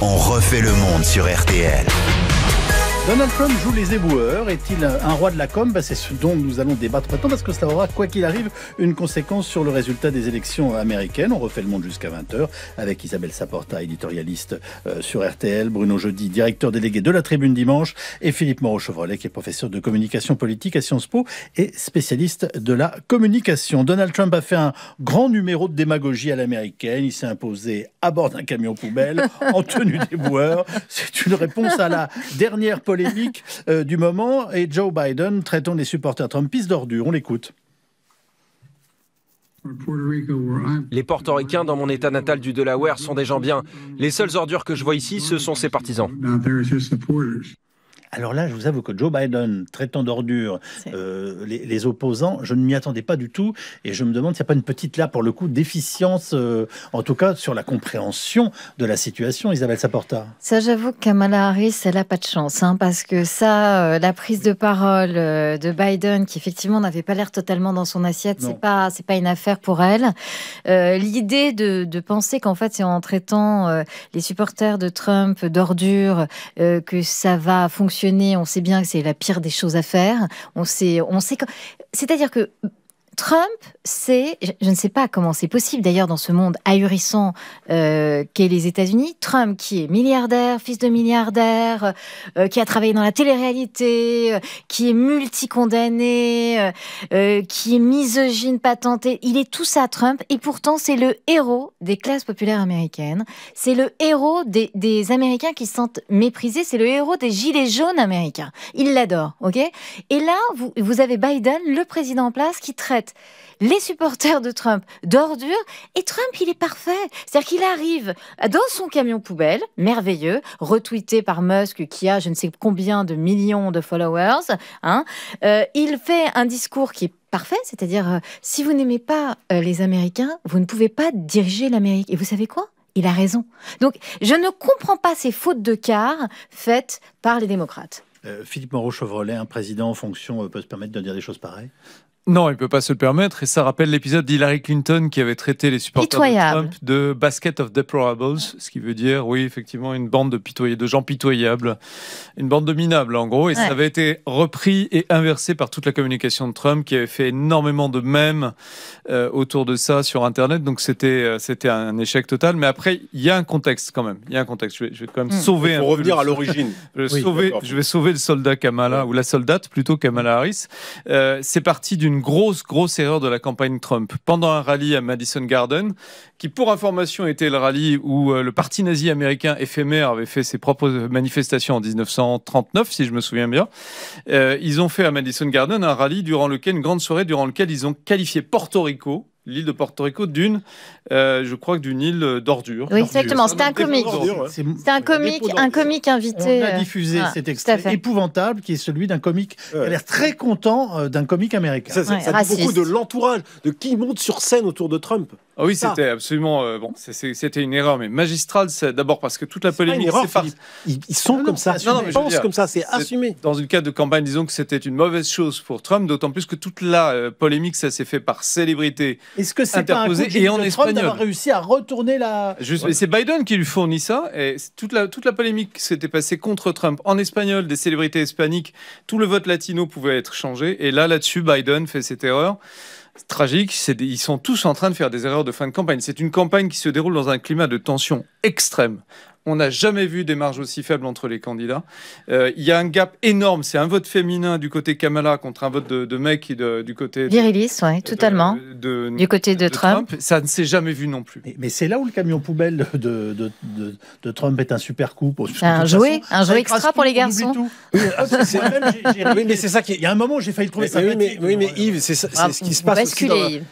on refait le monde sur RTL. Donald Trump joue les éboueurs. Est-il un roi de la com ben, C'est ce dont nous allons débattre maintenant parce que cela aura, quoi qu'il arrive, une conséquence sur le résultat des élections américaines. On refait le monde jusqu'à 20h avec Isabelle Saporta, éditorialiste euh, sur RTL, Bruno Jeudi, directeur délégué de la Tribune Dimanche, et Philippe Moreau-Chevrolet, qui est professeur de communication politique à Sciences Po et spécialiste de la communication. Donald Trump a fait un grand numéro de démagogie à l'américaine. Il s'est imposé à bord d'un camion poubelle en tenue d'éboueur. C'est une réponse à la dernière politique euh, du moment et Joe Biden traitant les supporters trumpistes d'ordures. On l'écoute. Les portoricains dans mon état natal du Delaware sont des gens bien. Les seules ordures que je vois ici, ce sont ses partisans. Alors là, je vous avoue que Joe Biden traitant d'ordure euh, les, opposants, je ne m'y attendais pas du tout. Et je me demande s'il n'y a pas une petite, là, pour le coup, déficience, euh, en tout cas sur la compréhension de la situation, Isabelle Saporta. Ça, j'avoue que Kamala Harris, elle n'a pas de chance. Hein, parce que ça, euh, la prise de parole de Biden, qui effectivement n'avait pas l'air totalement dans son assiette, c'est pas, pas une affaire pour elle. L'idée de, de, penser qu'en fait, c'est en traitant les supporters de Trump d'ordure que ça va fonctionner on sait bien que c'est la pire des choses à faire. On sait, on sait. que C'est-à-dire que Trump, c'est, je, ne sais pas comment c'est possible d'ailleurs dans ce monde ahurissant euh, qu'est les États-Unis, Trump qui est milliardaire, fils de milliardaire, euh, qui a travaillé dans la télé-réalité, euh, qui est multicondamné, qui est misogyne patenté, il est tout ça Trump, et pourtant c'est le héros des classes populaires américaines, c'est le héros des, Américains qui se sentent méprisés, c'est le héros des gilets jaunes américains. Il l'adore, ok Et là, vous, vous avez Biden, le président en place, qui traite les supporters de Trump d'ordure Et Trump, il est parfait. C'est-à-dire qu'il arrive dans son camion poubelle, merveilleux, retweeté par Musk qui a je ne sais combien de millions de followers. Hein. Euh, il fait un discours qui est parfait, c'est-à-dire euh, si vous n'aimez pas euh, les Américains, vous ne pouvez pas diriger l'Amérique. Et vous savez quoi il a raison. Donc, je ne comprends pas ces fautes de quart faites par les démocrates. Philippe Moreau-Chevrolet, un président en fonction, peut se permettre de dire des choses pareilles non, il ne peut pas se le permettre. Et ça rappelle l'épisode d'Hillary Clinton qui avait traité les supporters de Trump de basket of deplorables, ce qui veut dire, oui, effectivement, une bande de, pitoy... de gens pitoyables, une bande de minables, en gros. Et ça avait été repris et inversé par toute la communication de Trump qui avait fait énormément de même euh, autour de ça sur Internet. Donc euh, c'était un échec total. Mais après, il y a un contexte quand même. Il y a un contexte. Je vais, quand même hmm. sauver. Pour revenir à l'origine. je, vais sauver, le soldat Kamala, ou la soldate plutôt Kamala Harris. Euh, c'est parti d'une grosse, grosse erreur de la campagne Trump. Pendant un rallye à Madison Garden, qui pour information était le rallye où euh, le parti nazi américain éphémère avait fait ses propres manifestations en 1939, si je me souviens bien, euh, ils ont fait à Madison Garden un rallye durant lequel, une grande soirée durant laquelle ils ont qualifié Porto Rico l'île de Porto Rico d'une, euh, je crois que d'une île d'ordure. Oui, exactement. c'est un comique. C'est un comique, un comique invité. On a euh, diffusé cet extrait épouvantable qui est celui d'un comique qui a l'air très content euh, d'un comique américain. Ça, ça, ça dit beaucoup de l'entourage, de qui monte sur scène autour de Trump. Ah oui, c'était absolument euh, bon. C'était une erreur, mais magistrale. D'abord parce que toute la polémique, c'est ils, sont comme ça, ils pensent comme ça, c'est assumé. Dans une cas de campagne, disons que c'était une mauvaise chose pour Trump, d'autant plus que toute la euh, polémique, ça s'est fait par célébrité. Est-ce que c'est pas et en Trump d'avoir réussi à retourner la C'est Biden qui lui fournit ça, et toute la toute la polémique s'était passée contre Trump en espagnol, des célébrités hispaniques, tout le vote latino pouvait être changé, et là là-dessus, Biden fait cette erreur tragique, ils sont tous en train de faire des erreurs de fin de campagne. C'est une campagne qui se déroule dans un climat de tension extrême. On n'a jamais vu des marges aussi faibles entre les candidats. Euh, il y a un gap énorme. C'est un vote féminin du côté Kamala contre un vote de, de mec de, du côté. Virilis, oui, totalement. du côté de, Trump. Ça ne s'est jamais vu non plus. Mais, c'est là où le camion poubelle de, Trump est un super coup. Un jouet, un jouet extra pour les garçons. Ah, oui, mais c'est ça qui. Il y a un moment où j'ai failli trouver ça. Oui, mais, oui, mais Yves, c'est ce qui se passe.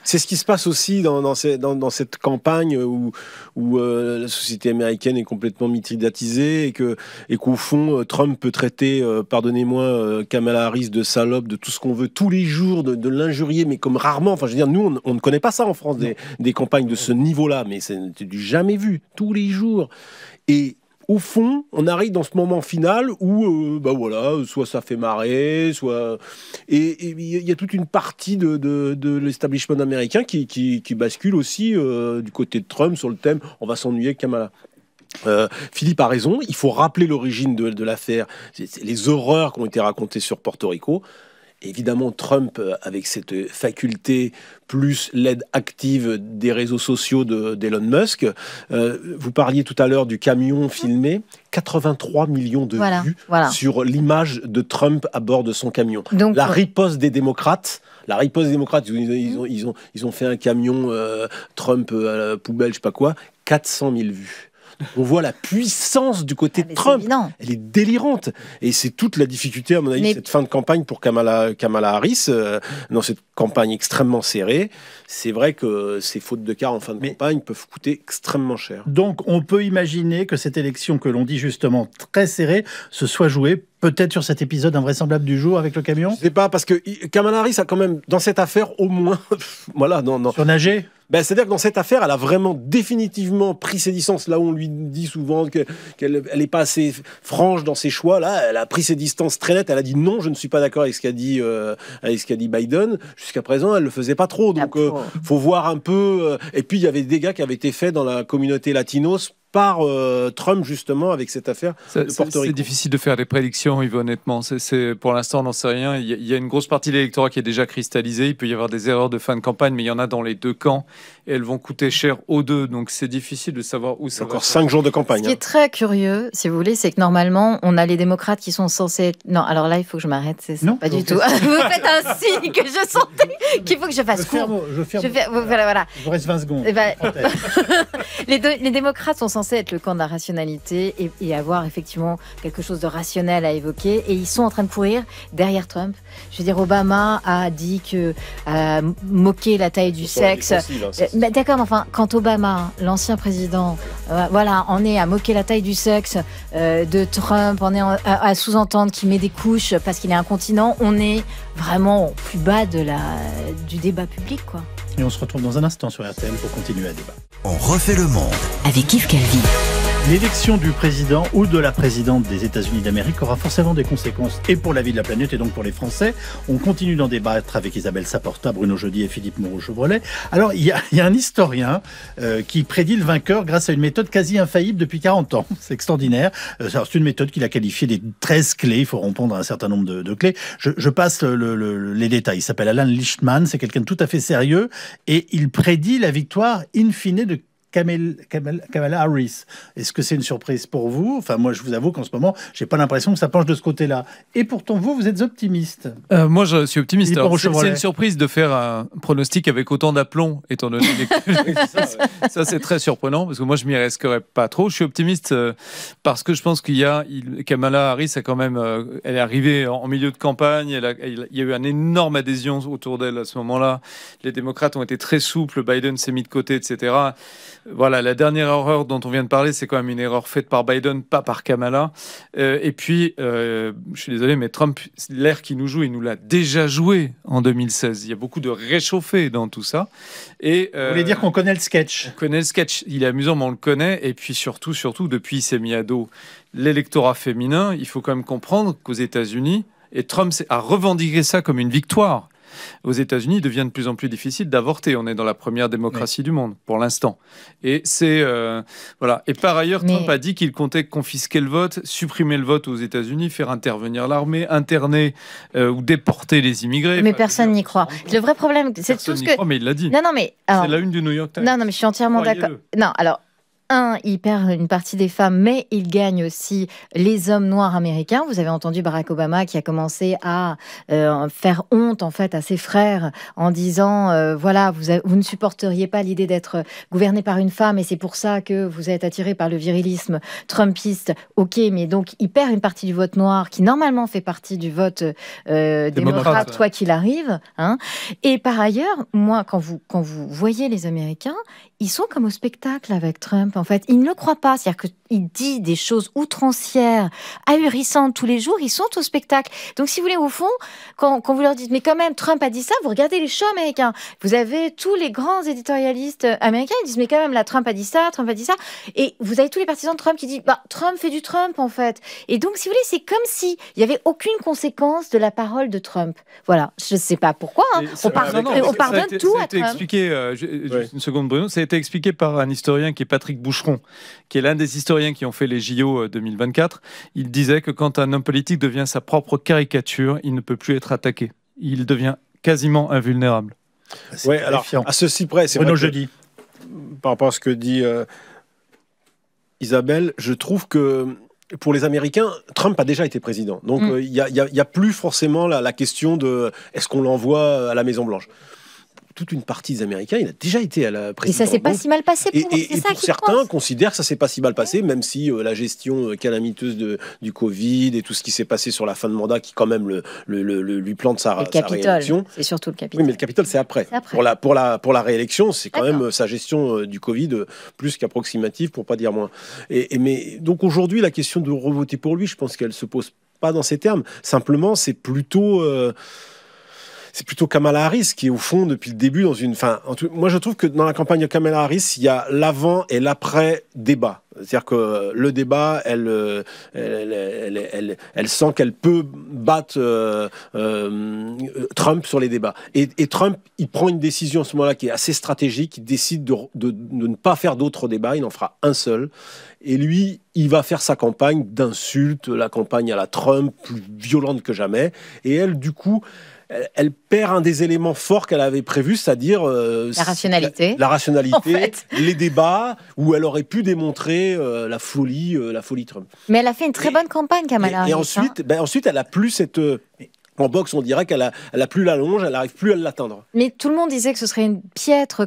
C'est ce qui se passe aussi dans, dans, ces, dans, cette campagne où, où euh, la société américaine est complètement complètement et que et qu'au fond euh, Trump peut traiter, euh, pardonnez-moi, euh, Kamala Harris de salope, de tout ce qu'on veut tous les jours, de, l'injurier, mais comme rarement. Enfin, je veux dire, nous, on, ne connaît pas ça en France des, campagnes de ce niveau-là, mais c'est du jamais vu tous les jours. Et au fond, on arrive dans ce moment final où, ben bah voilà, soit ça fait marrer, soit. Et il y a toute une partie de, l'establishment américain qui, qui, bascule aussi du côté de Trump sur le thème on va s'ennuyer avec Kamala. Euh, Philippe a raison, il faut rappeler l'origine de, l'affaire, les horreurs qui ont été racontées sur Porto Rico. Évidemment, Trump, euh, avec cette faculté plus l'aide active des réseaux sociaux d'Elon Musk, euh, vous parliez tout à l'heure du camion filmé, 83 millions de vues sur l'image de Trump à bord de son camion. Donc, la riposte des démocrates, la riposte des démocrates, ils ont, ils ont, fait un camion Trump à la poubelle, je sais pas quoi, 400 000 vues on voit la puissance du côté de ah, Trump. Elle est délirante. Et c'est toute la difficulté, à mon avis, cette fin de campagne pour Kamala, Harris, euh, dans cette campagne extrêmement serrée. C'est vrai que ces fautes de car en fin de campagne peuvent coûter extrêmement cher. Donc on peut imaginer que cette élection que l'on dit justement très serrée se soit jouée peut-être sur cet épisode invraisemblable du jour avec le camion C'est pas, parce que Kamala Harris a quand même, dans cette affaire, au moins. voilà, non, non. Surnager ben, C'est-à-dire que dans cette affaire, elle a vraiment définitivement pris ses distances. Là où on lui dit souvent qu'elle n'est pas assez franche dans ses choix, là, elle a pris ses distances très nettes. Elle a dit non, je ne suis pas d'accord avec ce qu'a dit, euh, dit Biden. Jusqu'à présent, elle ne le faisait pas trop. Donc, euh, faut voir un peu. Euh, et puis, il y avait des dégâts qui avaient été faits dans la communauté latinos par euh, Trump justement avec cette affaire de C'est difficile de faire des prédictions, Yves, honnêtement. C'est pour l'instant, on n'en sait rien. Il y, a, une grosse partie de l'électorat qui est déjà cristallisée. Il peut y avoir des erreurs de fin de campagne, mais il y en a dans les deux camps et elles vont coûter cher aux deux. Donc c'est difficile de savoir où ça va. Encore cinq jours de campagne. Ce qui est hein. très curieux, si vous voulez, c'est que normalement, on a les démocrates qui sont censés Non, alors là, il faut que je m'arrête. C'est Non, pas du tout. vous faites un signe que je sentais qu'il faut que je fasse je court. Ferme, je ferme. Je Voilà, voilà. reste 20 secondes. Eh ben, les, deux, les démocrates sont censés être le camp de la rationalité et, avoir effectivement quelque chose de rationnel à évoquer. Et ils sont en train de courir derrière Trump. Je veux dire, Obama a dit que euh, moquer la taille du sexe. Hein, euh, d'accord, mais enfin, quand Obama, l'ancien président, euh, voilà, on est à moquer la taille du sexe de Trump, on est à, sous-entendre qu'il met des couches parce qu'il est incontinent, on est vraiment au plus bas de la, du débat public, quoi. Et on se retrouve dans un instant sur RTL pour continuer à débattre. On refait le monde avec Yves Calvi. L'élection du président ou de la présidente des États-Unis d'Amérique aura forcément des conséquences et pour la vie de la planète et donc pour les Français. On continue d'en débattre avec Isabelle Saporta, Bruno jeudi et Philippe Moreau-Chevrolet. Alors, il y, a, un historien euh, qui prédit le vainqueur grâce à une méthode quasi infaillible depuis 40 ans. C'est extraordinaire. Euh, c'est une méthode qu'il a qualifiée des 13 clés. Il faut répondre à un certain nombre de, clés. Je, passe les détails. Il s'appelle Alan Lichtman. C'est quelqu'un de tout à fait sérieux et il prédit la victoire in fine de Kamala Harris. Est-ce que c'est une surprise pour vous Enfin, moi, je vous avoue qu'en ce moment, j'ai pas l'impression que ça penche de ce côté-là. Et pourtant, vous, vous êtes optimiste. Euh, moi, je suis optimiste. C'est une surprise de faire un pronostic avec autant d'aplomb, étant donné que... ça, c'est très surprenant, parce que moi, je m'y risquerais pas trop. Je suis optimiste euh, parce que je pense qu'il y a... Kamala Harris a quand même... Euh, elle est arrivée en milieu de campagne, il y a eu une énorme adhésion autour d'elle à ce moment-là. Les démocrates ont été très souples, Biden s'est mis de côté, etc. Voilà, la dernière erreur dont on vient de parler, c'est quand même une erreur faite par Biden, pas par Kamala. Euh, et puis, euh, je suis désolé, mais Trump, l'air qui nous joue, il nous l'a déjà joué en 2016. Il y a beaucoup de réchauffé dans tout ça. Et, euh, Vous voulez dire qu'on connaît le sketch On connaît le sketch. Il est amusant, mais on le connaît. Et puis surtout, surtout, depuis, il s'est mis à dos l'électorat féminin. Il faut quand même comprendre qu'aux États-Unis, et Trump a revendiqué ça comme une victoire aux États-Unis, il devient de plus en plus difficile d'avorter. On est dans la première démocratie du monde pour l'instant. Et c'est euh, voilà. Et par ailleurs, Trump a dit qu'il comptait confisquer le vote, supprimer le vote aux États-Unis, faire intervenir l'armée, interner euh, ou déporter les immigrés. Mais personne n'y croit. Le vrai problème, c'est tout ce que. Croit, mais il l'a dit. Non, non, mais c'est la une du New York Times. Non, non, mais je suis entièrement d'accord. Non, alors un, il perd une partie des femmes, mais il gagne aussi les hommes noirs américains. Vous avez entendu Barack Obama qui a commencé à euh, faire honte en fait à ses frères en disant euh, voilà vous, ne supporteriez pas l'idée d'être gouverné par une femme et c'est pour ça que vous êtes attiré par le virilisme trumpiste. Ok, mais donc il perd une partie du vote noir qui normalement fait partie du vote euh, démocrate, quoi qu'il arrive. Hein. Et par ailleurs, moi quand vous quand vous voyez les Américains, ils sont comme au spectacle avec Trump en fait. ils ne le croient pas. C'est-à-dire qu'il dit des choses outrancières, ahurissantes tous les jours. Ils sont au spectacle. Donc, si vous voulez, au fond, quand, vous leur dites, mais quand même, Trump a dit ça, vous regardez les shows américains. Vous avez tous les grands éditorialistes américains, ils disent, mais quand même, la Trump a dit ça, Trump a dit ça. Et vous avez tous les partisans de Trump qui disent, bah, Trump fait du Trump, en fait. Et donc, si vous voulez, c'est comme si il n'y avait aucune conséquence de la parole de Trump. Voilà. Je ne sais pas pourquoi. Hein. On, pardonne, on ça tout a expliqué, euh, une seconde, Bruno, ça a été expliqué par un historien qui est Patrick Boucheron, qui est l'un des historiens qui ont fait les JO 2024, euh, il disait que quand un homme politique devient sa propre caricature, il ne peut plus être attaqué. Il devient quasiment invulnérable. Bah, oui, alors, à ceci près, c'est je dis, Par rapport à ce que dit euh, Isabelle, je trouve que pour les Américains, Trump a déjà été président. Donc mm. euh, il n'y a, plus forcément la question de est-ce qu'on l'envoie à la Maison-Blanche toute une partie des Américains, il a déjà été à la présidence. Et ça s'est pas si mal passé pour, et, certains considèrent que ça s'est pas si mal passé, même si euh, la gestion euh, calamiteuse de, du Covid et tout ce qui s'est passé sur la fin de mandat, qui quand même le, le, lui plante sa, le Capitole, C'est surtout le Capitole. Oui, mais le Capitole, c'est après. Pour la, pour la, pour la réélection, c'est quand même euh, sa gestion du Covid plus qu'approximative, pour pas dire moins. Et, mais donc aujourd'hui, la question de revoter pour lui, je pense qu'elle se pose pas dans ces termes. Simplement, c'est plutôt c'est plutôt Kamala Harris qui est au fond depuis le début dans une. Fin, moi, je trouve que dans la campagne de Kamala Harris, il y a l'avant et l'après débat. C'est-à-dire que euh, le débat, euh, elle, elle, sent qu'elle peut battre euh, Trump sur les débats. Et, Trump, il prend une décision à ce moment-là qui est assez stratégique. Il décide de, ne pas faire d'autres débats. Il en fera un seul. Et lui, il va faire sa campagne d'insultes, la campagne à la Trump, plus violente que jamais. Et elle, du coup, elle, perd un des éléments forts qu'elle avait prévu, c'est-à-dire euh, la rationalité, la, rationalité, les débats où elle aurait pu démontrer euh, la folie, euh, la folie Trump. Mais elle a fait une très bonne campagne, Kamala. Et, ensuite, ben, ensuite, elle a plus cette. En boxe, on dirait qu'elle a, plus la longe, elle n'arrive plus à l'atteindre. Mais tout le monde disait que ce serait une piètre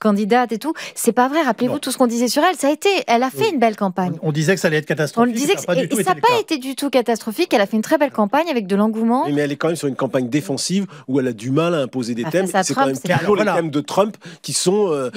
candidate et tout. C'est pas vrai. Rappelez-vous tout ce qu'on disait sur elle. Ça a été, elle a fait une belle campagne. On, disait que ça allait être catastrophique. On disait ça n'a pas, été du tout catastrophique. Elle a fait une très belle campagne avec de l'engouement. Mais elle est quand même sur une campagne défensive où elle a du mal à imposer des bah, thèmes. C'est quand même les thèmes de Trump qui sont euh,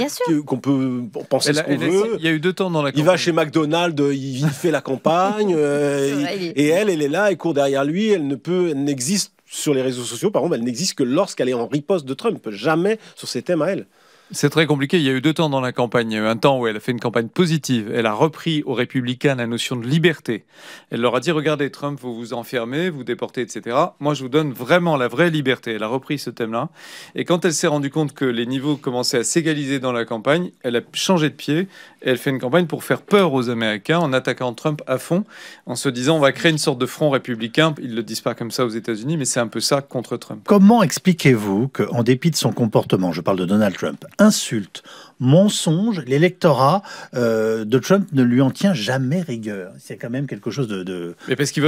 qu'on peut penser ce qu'on veut. Il y a eu deux temps dans la. Campagne. Il va chez McDonald's, euh, il fait la campagne euh, et elle, elle est là, et court derrière lui, elle ne peut, n'existe sur les réseaux sociaux, par exemple, elle n'existe que lorsqu'elle est en riposte de Trump, jamais sur ces thèmes à elle. C'est très compliqué. Il y a eu deux temps dans la campagne. Un temps où elle a fait une campagne positive. Elle a repris aux républicains la notion de liberté. Elle leur a dit regardez, Trump, vous vous enfermez, vous déportez, etc. Moi, je vous donne vraiment la vraie liberté. Elle a repris ce thème-là. Et quand elle s'est rendue compte que les niveaux commençaient à s'égaliser dans la campagne, elle a changé de pied. Et elle fait une campagne pour faire peur aux Américains en attaquant Trump à fond, en se disant on va créer une sorte de front républicain. Ils le disent pas comme ça aux États-Unis, mais c'est un peu ça contre Trump. Comment expliquez-vous qu'en dépit de son comportement, je parle de Donald Trump, insulte, mensonge, l'électorat euh, de Trump ne lui en tient jamais rigueur. C'est quand même quelque chose de,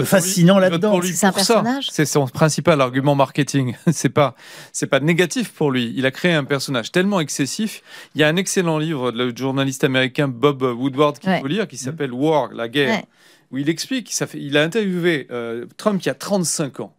fascinant là-dedans. C'est son principal argument marketing. c'est pas, c'est pas négatif pour lui. Il a créé un personnage tellement excessif. Il y a un excellent livre de le journaliste américain Bob Woodward qu'il faut lire, qui mmh. s'appelle War, la guerre. où il explique, ça il a interviewé euh, Trump Trump qui a 35 ans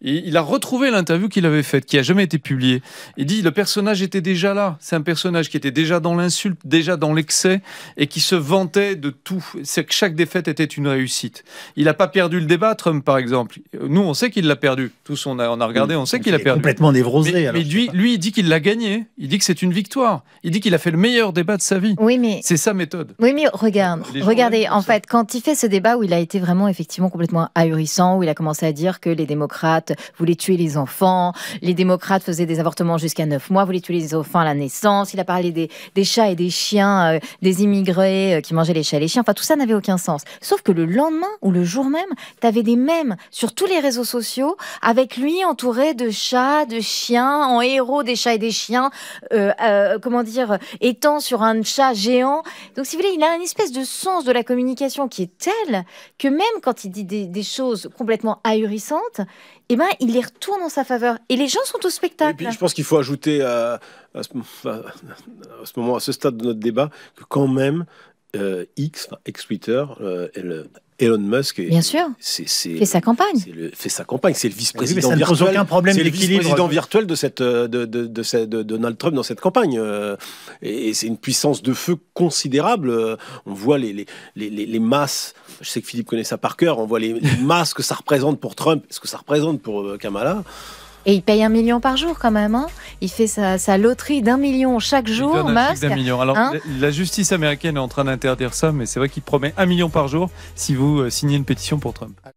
il a retrouvé l'interview qu'il avait faite, qui a jamais été publiée. Il dit le personnage était déjà là. C'est un personnage qui était déjà dans l'insulte, déjà dans l'excès, et qui se vantait de tout. chaque défaite était une réussite. Il n'a pas perdu le débat, Trump, par exemple. Nous, on sait qu'il l'a perdu. Tous, on a, on a regardé, on sait qu'il a perdu. Complètement névrosé. Mais, lui, lui, il dit qu'il l'a gagné. Il dit que c'est une victoire. Il dit qu'il a fait le meilleur débat de sa vie. Oui, mais c'est sa méthode. Oui, mais regarde, regardez, en fait, quand il fait ce débat où il a été vraiment effectivement complètement ahurissant, où il a commencé à dire que les démocrates voulait tuer les enfants, les démocrates faisaient des avortements jusqu'à 9 mois, voulait tuer les enfants à la naissance, il a parlé des, chats et des chiens, euh, des immigrés euh, qui mangeaient les chats et les chiens, enfin tout ça n'avait aucun sens. Sauf que le lendemain ou le jour même, tu avais des mèmes sur tous les réseaux sociaux avec lui entouré de chats, de chiens, en héros des chats et des chiens, euh, comment dire, étant sur un chat géant. Donc si vous voulez, il a une espèce de sens de la communication qui est telle que même quand il dit des, des choses complètement ahurissantes, eh ben, il les retourne en sa faveur. Et les gens sont au spectacle. Et puis, je pense qu'il faut ajouter à, ce, moment, à ce stade de notre débat, que quand même, euh, X, enfin, ex Twitter, elle euh, le Elon Musk Bien sûr. C'est, fait sa campagne. C'est le, fait sa campagne. C'est le vice-président virtuel. aucun problème le président virtuel euh, de, cette, de, Donald Trump dans cette campagne. Euh, et, c'est une puissance de feu considérable. Euh, on voit les, les, les masses. Je sais que Philippe connaît ça par cœur. On voit les, masses que ça représente pour Trump, ce que ça représente pour Kamala. Et il paye un million par jour quand même. Hein il fait sa, loterie d'un million chaque jour. Il un million. Alors, hein. la, justice américaine est en train d'interdire ça, mais c'est vrai qu'il promet un million par jour si vous euh, signez une pétition pour Trump.